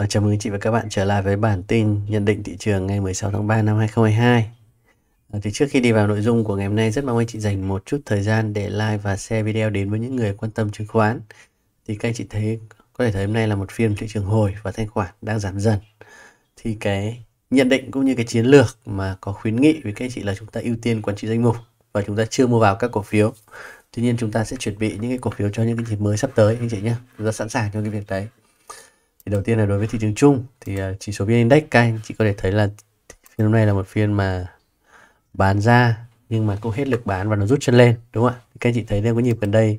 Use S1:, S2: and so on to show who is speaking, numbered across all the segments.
S1: Và ờ, chào mừng chị và các bạn trở lại với bản tin nhận định thị trường ngày 16 tháng 3 năm 2022. Ờ, thì trước khi đi vào nội dung của ngày hôm nay, rất mong anh chị dành một chút thời gian để like và share video đến với những người quan tâm chứng khoán. Thì các anh chị thấy có thể thấy hôm nay là một phiên thị trường hồi và thanh khoản đang giảm dần. Thì cái nhận định cũng như cái chiến lược mà có khuyến nghị với các anh chị là chúng ta ưu tiên quản trị danh mục và chúng ta chưa mua vào các cổ phiếu. Tuy nhiên chúng ta sẽ chuẩn bị những cái cổ phiếu cho những cái dịp mới sắp tới anh chị nhé. Chúng ta sẵn sàng cho cái việc đấy thì đầu tiên là đối với thị trường chung thì à, chỉ số vn index các anh chị có thể thấy là phiên hôm nay là một phiên mà bán ra nhưng mà cũng hết lực bán và nó rút chân lên đúng không ạ các anh chị thấy đây có nhịp gần đây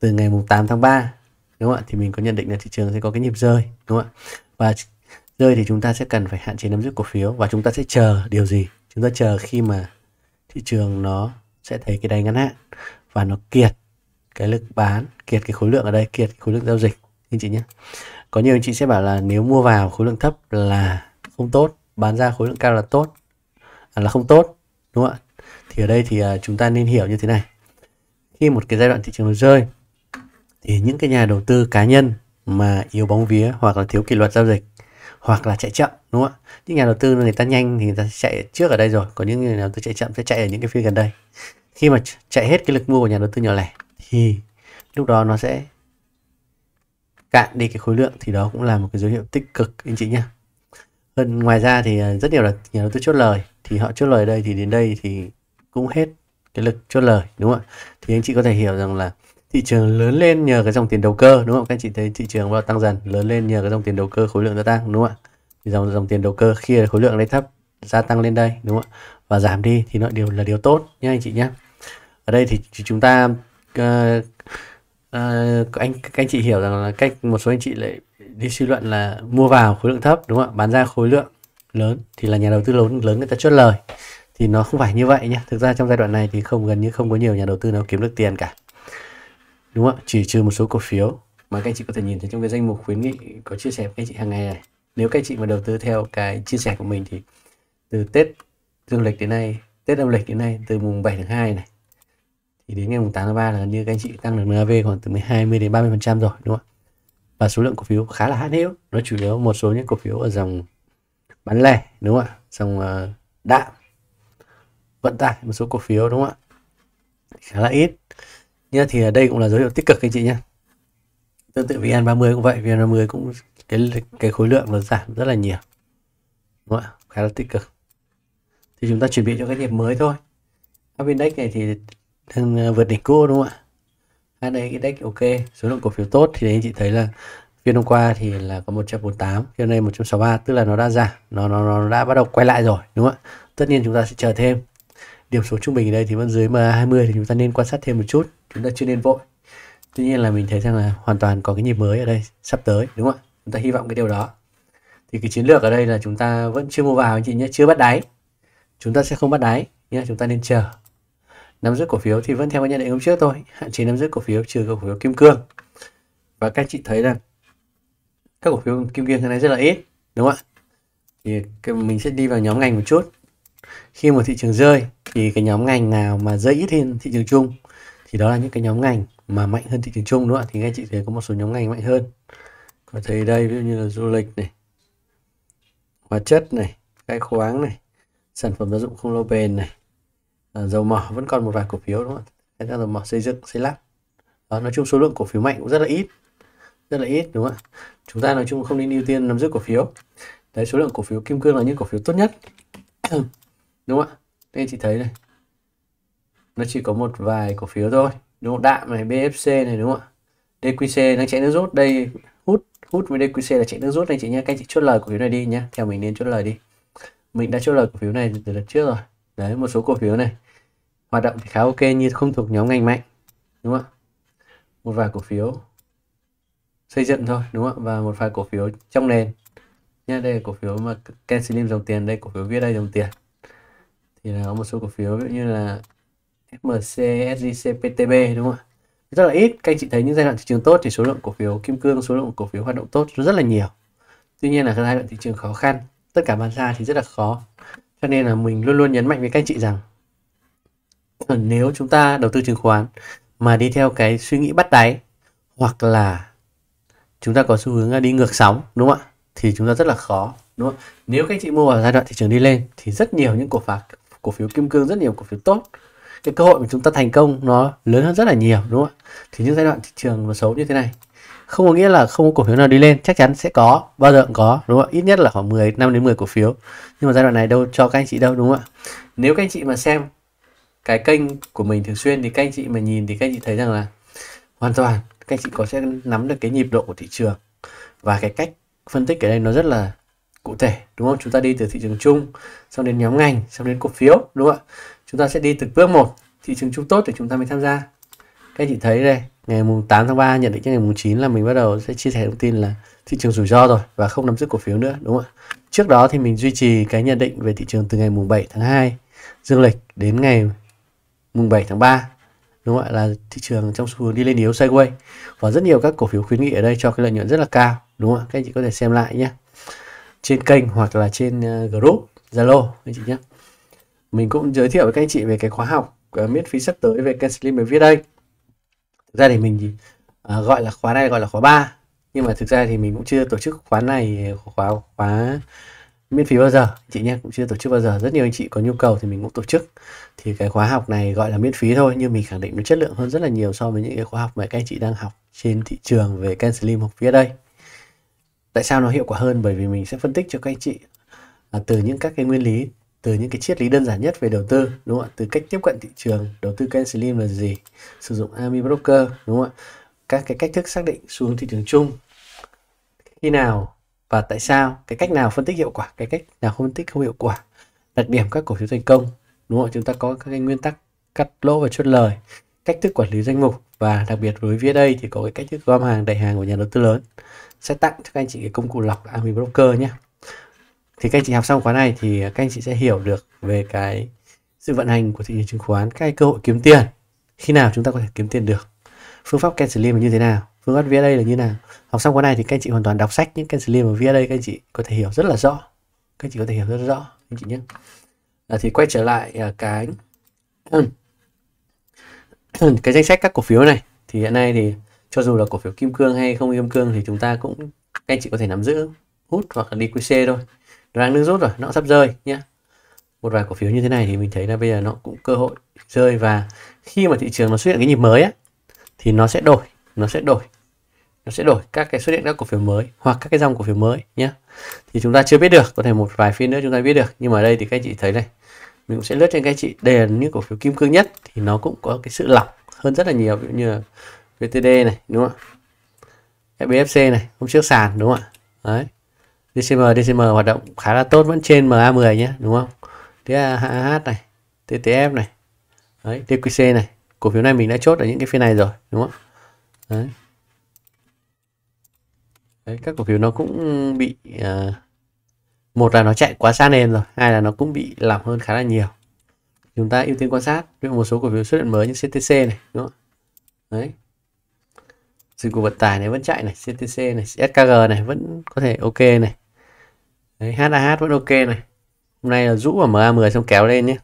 S1: từ ngày mùng 8 tháng 3 đúng không ạ thì mình có nhận định là thị trường sẽ có cái nhịp rơi đúng không ạ và rơi thì chúng ta sẽ cần phải hạn chế nắm giữ cổ phiếu và chúng ta sẽ chờ điều gì chúng ta chờ khi mà thị trường nó sẽ thấy cái đáy ngắn hạn và nó kiệt cái lực bán kiệt cái khối lượng ở đây kiệt cái khối lượng giao dịch anh chị nhé có nhiều anh chị sẽ bảo là nếu mua vào khối lượng thấp là không tốt bán ra khối lượng cao là tốt à, là không tốt đúng không ạ thì ở đây thì uh, chúng ta nên hiểu như thế này khi một cái giai đoạn thị trường nó rơi thì những cái nhà đầu tư cá nhân mà yếu bóng vía hoặc là thiếu kỷ luật giao dịch hoặc là chạy chậm đúng không ạ những nhà đầu tư người ta nhanh thì người ta chạy trước ở đây rồi có những nhà đầu tư chạy chậm sẽ chạy ở những cái phiên gần đây khi mà chạy hết cái lực mua của nhà đầu tư nhỏ lẻ thì lúc đó nó sẽ cạn đi cái khối lượng thì đó cũng là một cái dấu hiệu tích cực anh chị nhé hơn ngoài ra thì ờ, rất nhiều là nhà đầu tư chốt lời thì họ chốt lời đây thì đến đây thì cũng hết cái lực chốt lời đúng không ạ thì anh chị có thể hiểu rằng là thị trường lớn lên nhờ cái dòng tiền đầu cơ đúng không các anh chị thấy thị trường vào tăng dần lớn lên nhờ cái dòng tiền đầu cơ khối lượng gia tăng đúng không ạ thì dòng dòng tiền đầu cơ khi khối lượng lấy thấp gia tăng lên đây đúng không ạ và giảm đi thì nó đều là điều tốt nhé anh chị nhé ở đây thì chúng ta uh, à, anh các anh chị hiểu rằng là cách một số anh chị lại đi suy luận là mua vào khối lượng thấp đúng không ạ bán ra khối lượng lớn thì là nhà đầu tư lớn lớn người ta chốt lời thì nó không phải như vậy nhé thực ra trong giai đoạn này thì không gần như không có nhiều nhà đầu tư nào kiếm được tiền cả đúng không ạ chỉ trừ một số cổ phiếu mà các anh chị có thể nhìn thấy trong cái danh mục khuyến nghị có chia sẻ với các anh chị hàng ngày này nếu các anh chị mà đầu tư theo cái chia sẻ của mình thì từ Tết dương lịch đến nay Tết âm lịch đến nay từ mùng 7 tháng 2 này thì đến ngày 8 tháng 3 là gần như các anh chị tăng được NAV khoảng từ 20 đến 30 phần trăm rồi đúng không ạ và số lượng cổ phiếu khá là hạn hữu nó chủ yếu một số những cổ phiếu ở dòng bán lẻ đúng không ạ dòng ờ, đạm vận tải một số cổ phiếu đúng không ạ khá là ít nhá thì ở đây cũng là dấu hiệu tích cực anh chị nhé tương tự VN30 cũng vậy VN30 cũng cái cái khối lượng nó giảm rất là nhiều đúng không ạ khá là tích cực thì chúng ta chuẩn bị cho cái nhịp mới thôi Up index này thì thằng à, vượt đỉnh cua đúng không ạ hai à, đây cái deck ok số lượng cổ phiếu tốt thì anh chị thấy là phiên hôm qua thì là có 148 phiên nay 163 tức là nó đã giảm nó nó nó đã bắt đầu quay lại rồi đúng không ạ tất nhiên chúng ta sẽ chờ thêm điểm số trung bình ở đây thì vẫn dưới MA20 thì chúng ta nên quan sát thêm một chút chúng ta chưa nên vội tuy nhiên là mình thấy rằng là hoàn toàn có cái nhịp mới ở đây sắp tới đúng không ạ chúng ta hy vọng cái điều đó thì cái chiến lược ở đây là chúng ta vẫn chưa mua vào anh chị nhé chưa bắt đáy chúng ta sẽ không bắt đáy nhé chúng ta nên chờ nắm giữ cổ phiếu thì vẫn theo cái nhận định hôm trước thôi hạn chế nắm giữ cổ phiếu trừ cổ phiếu kim cương và các chị thấy là các cổ phiếu kim cương hiện nay rất là ít đúng không ạ thì mình sẽ đi vào nhóm ngành một chút khi mà thị trường rơi thì cái nhóm ngành nào mà rơi ít hơn thị trường chung thì đó là những cái nhóm ngành mà mạnh hơn thị trường chung đúng không ạ thì các chị thấy có một số nhóm ngành mạnh hơn có thấy đây ví dụ như là du lịch này hóa chất này cái khoáng này sản phẩm gia dụng không lâu bền này Ờ, dầu mỏ vẫn còn một vài cổ phiếu đúng không ạ ra dầu mỏ xây dựng xây lắp đó, nói chung số lượng cổ phiếu mạnh cũng rất là ít rất là ít đúng không ạ chúng ta nói chung không nên ưu tiên nắm giữ cổ phiếu đấy số lượng cổ phiếu kim cương là những cổ phiếu tốt nhất đúng không ạ nên chị thấy này nó chỉ có một vài cổ phiếu thôi đúng không đạm này bfc này đúng không ạ dqc đang chạy nước rút đây hút hút với dqc là chạy nước rút anh chị nhé các anh chị chốt lời cổ phiếu này đi nhé theo mình nên chốt lời đi mình đã chốt lời cổ phiếu này từ lần trước rồi đấy một số cổ phiếu này hoạt động thì khá ok như không thuộc nhóm ngành mạnh đúng không ạ một vài cổ phiếu xây dựng thôi đúng không ạ và một vài cổ phiếu trong nền nhá đây là cổ phiếu mà Ken Slim dòng tiền đây cổ phiếu viết đây dòng tiền thì là có một số cổ phiếu ví dụ như là FMC, SJC, PTB đúng không ạ rất là ít các anh chị thấy những giai đoạn thị trường tốt thì số lượng cổ phiếu kim cương số lượng cổ phiếu hoạt động tốt rất là nhiều tuy nhiên là giai đoạn thị trường khó khăn tất cả bán ra thì rất là khó cho nên là mình luôn luôn nhấn mạnh với các anh chị rằng nếu chúng ta đầu tư chứng khoán mà đi theo cái suy nghĩ bắt đáy hoặc là chúng ta có xu hướng đi ngược sóng đúng không ạ thì chúng ta rất là khó đúng không nếu các anh chị mua vào giai đoạn thị trường đi lên thì rất nhiều những cổ phiếu cổ phiếu kim cương rất nhiều cổ phiếu tốt cái cơ hội mà chúng ta thành công nó lớn hơn rất là nhiều đúng không ạ thì những giai đoạn thị trường mà xấu như thế này không có nghĩa là không có cổ phiếu nào đi lên chắc chắn sẽ có bao giờ cũng có đúng không ạ ít nhất là khoảng 10 năm đến 10 cổ phiếu nhưng mà giai đoạn này đâu cho các anh chị đâu đúng không ạ nếu các anh chị mà xem cái kênh của mình thường xuyên thì các anh chị mà nhìn thì các anh chị thấy rằng là hoàn toàn các anh chị có sẽ nắm được cái nhịp độ của thị trường và cái cách phân tích ở đây nó rất là cụ thể đúng không chúng ta đi từ thị trường chung xong đến nhóm ngành xong đến cổ phiếu đúng không ạ chúng ta sẽ đi từng bước một thị trường chung tốt thì chúng ta mới tham gia các anh chị thấy đây ngày mùng 8 tháng 3 nhận định cho ngày mùng 9 là mình bắt đầu sẽ chia sẻ thông tin là thị trường rủi ro rồi và không nắm giữ cổ phiếu nữa đúng không ạ trước đó thì mình duy trì cái nhận định về thị trường từ ngày mùng 7 tháng 2 dương lịch đến ngày mùng 7 tháng 3 đúng không ạ là thị trường trong xu hướng đi lên yếu sideways và rất nhiều các cổ phiếu khuyến nghị ở đây cho cái lợi nhuận rất là cao đúng không ạ các anh chị có thể xem lại nhé trên kênh hoặc là trên ờ, group zalo anh chị nhé mình cũng giới thiệu với các anh chị về cái khóa học uh, miễn phí sắp tới về kênh slim viết đây thực ra thì mình uh, gọi là khóa này gọi là khóa 3 nhưng mà thực ra thì mình cũng chưa tổ chức khóa này khóa khóa miễn phí bao giờ chị nhé cũng chưa tổ chức bao giờ rất nhiều anh chị có nhu cầu thì mình cũng tổ chức thì cái khóa học này gọi là miễn phí thôi nhưng mình khẳng định nó chất lượng hơn rất là nhiều so với những cái khóa học mà các anh chị đang học trên thị trường về Canslim học phía đây tại sao nó hiệu quả hơn bởi vì mình sẽ phân tích cho các anh chị là từ những các cái nguyên lý từ những cái triết lý đơn giản nhất về đầu tư đúng không ạ từ cách tiếp cận thị trường đầu tư Canslim là gì sử dụng Ami Broker đúng không ạ các cái cách thức xác định xu hướng thị trường chung khi nào và tại sao cái cách nào phân tích hiệu quả cái cách nào không phân tích không hiệu quả đặc điểm các cổ phiếu thành công đúng không chúng ta có các cái nguyên tắc cắt lỗ và chốt lời cách thức quản lý danh mục và đặc biệt với đây thì có cái cách thức gom hàng đầy hàng của nhà đầu tư lớn sẽ tặng cho các anh chị cái công cụ lọc Ami Broker nhé thì các anh chị học xong khóa này thì các anh chị sẽ hiểu được về cái sự vận hành của thị trường chứng khoán các cơ hội kiếm tiền khi nào chúng ta có thể kiếm tiền được phương pháp Ken Slim là như thế nào phương pháp VLA là như nào học xong khóa này thì các anh chị hoàn toàn đọc sách những Ken Slim và VLA các anh chị có thể hiểu rất là rõ các anh chị có thể hiểu rất là rõ anh chị nhé à, thì quay trở lại à, cái cái danh sách các cổ phiếu này thì hiện nay thì cho dù là cổ phiếu kim cương hay không kim cương thì chúng ta cũng các anh chị có thể nắm giữ hút hoặc là đi QC thôi nó đang đứng rút rồi nó sắp rơi nhé một vài cổ phiếu như thế này thì mình thấy là bây giờ nó cũng cơ hội rơi và khi mà thị trường nó xuất hiện cái nhịp mới á thì nó sẽ đổi nó sẽ đổi nó sẽ đổi các cái xuất hiện các cổ phiếu mới hoặc các cái dòng cổ phiếu mới nhé thì chúng ta chưa biết được có thể một vài phiên nữa chúng ta biết được nhưng mà ở đây thì các chị thấy này mình cũng sẽ lướt trên các chị đây là những cổ phiếu kim cương nhất thì nó cũng có cái sự lỏng hơn rất là nhiều ví dụ như là VTD này đúng không ạ FBFC này hôm trước sàn đúng không ạ đấy DCM DCM hoạt động khá là tốt vẫn trên MA10 nhé đúng không thế HH này TTF này đấy TQC này cổ phiếu này mình đã chốt ở những cái phiên này rồi đúng không đấy, đấy các cổ phiếu nó cũng bị uh, một là nó chạy quá xa nền rồi hai là nó cũng bị làm hơn khá là nhiều chúng ta ưu tiên quan sát với một số cổ phiếu xuất hiện mới như CTC này đúng không đấy dịch vụ vận tải này vẫn chạy này CTC này SKG này vẫn có thể ok này đấy, HAH vẫn ok này hôm nay là rũ vào MA10 xong kéo lên nhé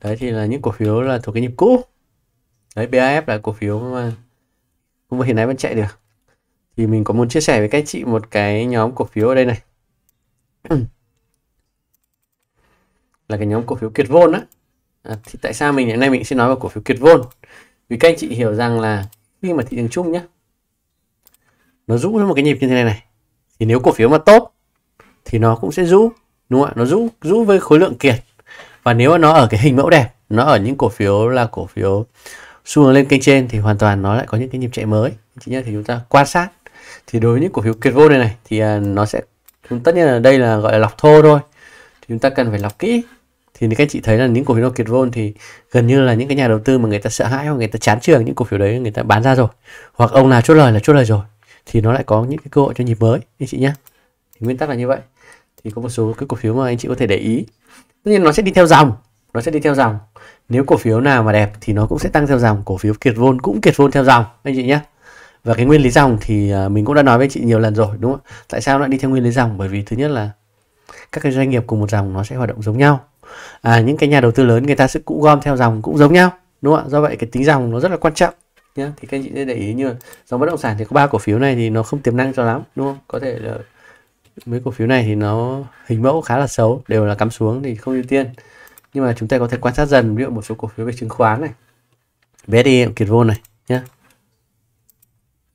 S1: đấy thì là những cổ phiếu là thuộc cái nhịp cũ đấy BAF là cổ phiếu mà cũng hiện nay vẫn chạy được thì mình có muốn chia sẻ với các chị một cái nhóm cổ phiếu ở đây này là cái nhóm cổ phiếu kiệt vôn á à, thì tại sao mình hôm nay mình sẽ nói về cổ phiếu kiệt vôn vì các anh chị hiểu rằng là khi mà thị trường chung nhá nó rũ một cái nhịp như thế này này thì nếu cổ phiếu mà tốt thì nó cũng sẽ rũ đúng không ạ nó rũ rũ với khối lượng kiệt và nếu nó ở cái hình mẫu đẹp nó ở những cổ phiếu là cổ phiếu xu hướng lên kênh trên thì hoàn toàn nó lại có những cái nhịp chạy mới chính là thì chúng ta quan sát thì đối với những cổ phiếu kiệt vô này này thì à, nó sẽ tất nhiên là đây là gọi là lọc thô thôi thì chúng ta cần phải lọc kỹ thì các chị thấy là những cổ phiếu nó kiệt vô thì gần như là những cái nhà đầu tư mà người ta sợ hãi hoặc người ta chán trường những cổ phiếu đấy người ta bán ra rồi hoặc ông nào chốt lời là chốt lời rồi thì nó lại có những cái cơ hội cho nhịp mới anh chị nhé thì nguyên tắc là như vậy thì có một số cái cổ phiếu mà anh chị có thể để ý tất nhiên nó sẽ đi theo dòng nó sẽ đi theo dòng nếu cổ phiếu nào mà đẹp thì nó cũng sẽ tăng theo dòng cổ phiếu kiệt vôn cũng kiệt vôn theo dòng anh chị nhé và cái nguyên lý dòng thì à, mình cũng đã nói với chị nhiều lần rồi đúng không tại sao lại đi theo nguyên lý dòng bởi vì thứ nhất là các cái doanh nghiệp cùng một dòng nó sẽ hoạt động giống nhau à, những cái nhà đầu tư lớn người ta sẽ cũng gom theo dòng cũng giống nhau đúng không ạ do vậy cái tính dòng nó rất là quan trọng nhé thì các anh chị sẽ để ý như dòng bất động sản thì có ba cổ phiếu này thì nó không tiềm năng cho lắm đúng không có thể là mấy cổ phiếu này thì nó hình mẫu khá là xấu đều là cắm xuống thì không ưu tiên nhưng mà chúng ta có thể quan sát dần ví dụ một số cổ phiếu về chứng khoán này VSI kiệt vô này nhé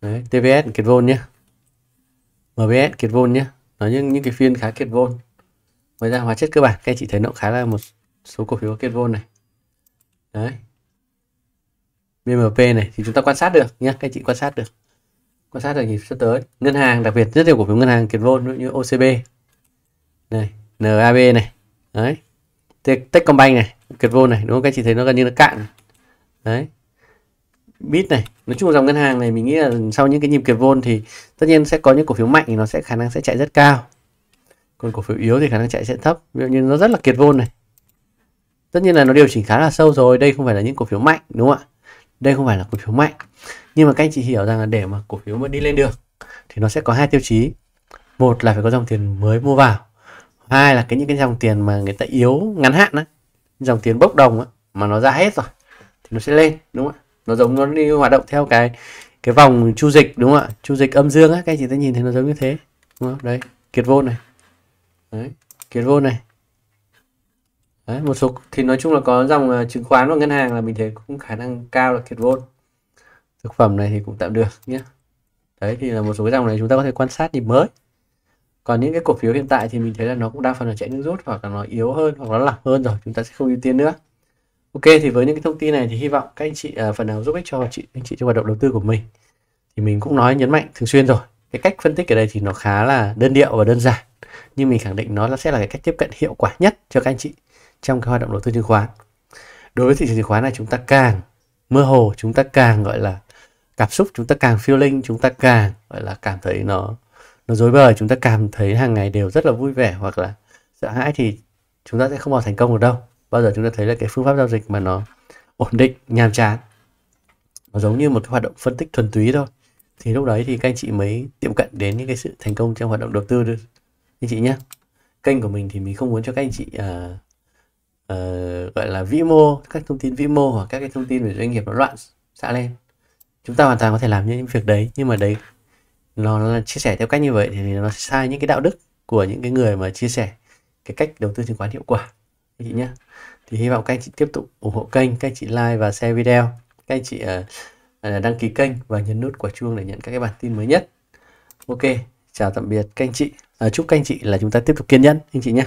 S1: Đấy, TVS kiệt vô nhé MBS kiệt vô nhé nó những những cái phiên khá kiệt vô ngoài ra hóa chất cơ bản các anh chị thấy nó khá là một số cổ phiếu kiệt vô này đấy BMP này thì chúng ta quan sát được nhé các anh chị quan sát được quan sát được nhịp sắp tới ngân hàng đặc biệt rất nhiều cổ phiếu ngân hàng kiệt vôn như OCB này NAB này đấy Techcombank này kiệt vôn này đúng không các chị thấy nó gần như nó cạn đấy bit này nói chung dòng ngân hàng này mình nghĩ là sau những cái nhịp kiệt vôn thì tất nhiên sẽ có những cổ phiếu mạnh thì nó sẽ khả năng sẽ chạy rất cao còn cổ phiếu yếu thì khả năng chạy sẽ thấp ví dụ như nó rất là kiệt vôn này tất nhiên là nó điều chỉnh khá là sâu rồi đây không phải là những cổ phiếu mạnh đúng không ạ đây không phải là cổ phiếu mạnh nhưng mà các anh chị hiểu rằng là để mà cổ phiếu mà đi lên được thì nó sẽ có hai tiêu chí một là phải có dòng tiền mới mua vào hai là cái những cái dòng tiền mà người ta yếu ngắn hạn á dòng tiền bốc đồng á mà nó ra hết rồi thì nó sẽ lên đúng không ạ nó giống nó đi hoạt động theo cái cái vòng chu dịch đúng không ạ chu dịch âm dương á các anh chị ta nhìn thấy nó giống như thế đúng không đấy kiệt vô này đấy kiệt vô này Đấy, một số thì nói chung là có dòng à, chứng khoán và ngân hàng là mình thấy cũng khả năng cao là kiệt vốn thực phẩm này thì cũng tạm được nhé đấy thì là một số cái dòng này chúng ta có thể quan sát nhịp mới còn những cái cổ phiếu hiện tại thì mình thấy là nó cũng đa phần là chạy nước rút hoặc là nó yếu hơn hoặc nó lỏng hơn rồi chúng ta sẽ không ưu tiên nữa ok thì với những cái thông tin này thì hy vọng các anh chị uh, phần nào giúp ích cho chị anh chị cho hoạt động đầu tư của mình thì mình cũng nói nhấn mạnh thường xuyên rồi cái cách phân tích ở đây thì nó khá là đơn điệu và đơn giản nhưng mình khẳng định nó sẽ là cái cách tiếp cận hiệu quả nhất cho các anh chị trong cái hoạt động đầu tư chứng khoán đối với thị trường chứng khoán này chúng ta càng mơ hồ chúng ta càng gọi là cảm xúc chúng ta càng phiêu linh, chúng ta càng gọi là cảm thấy nó nó dối bời chúng ta cảm thấy hàng ngày đều rất là vui vẻ hoặc là sợ hãi thì chúng ta sẽ không bao thành công được đâu bao giờ chúng ta thấy là cái phương pháp giao dịch mà nó ổn định nhàm chán nó giống như một cái hoạt động phân tích thuần túy thôi thì lúc đấy thì các anh chị mới tiệm cận đến những cái sự thành công trong hoạt động đầu tư được anh chị nhé kênh của mình thì mình không muốn cho các anh chị uh, uh, gọi là vĩ mô các thông tin vĩ mô hoặc các cái thông tin về doanh nghiệp nó loạn xạ lên chúng ta hoàn toàn có thể làm những việc đấy nhưng mà đấy nó, là chia sẻ theo cách như vậy thì nó sai những cái đạo đức của những cái người mà chia sẻ cái cách đầu tư chứng khoán hiệu quả các chị nhé thì hy vọng các anh chị tiếp tục ủng hộ kênh các anh chị like và share video các anh chị uh, đăng ký kênh và nhấn nút quả chuông để nhận các cái bản tin mới nhất ok chào tạm biệt các anh chị à, chúc các anh chị là chúng ta tiếp tục kiên nhẫn anh chị nhé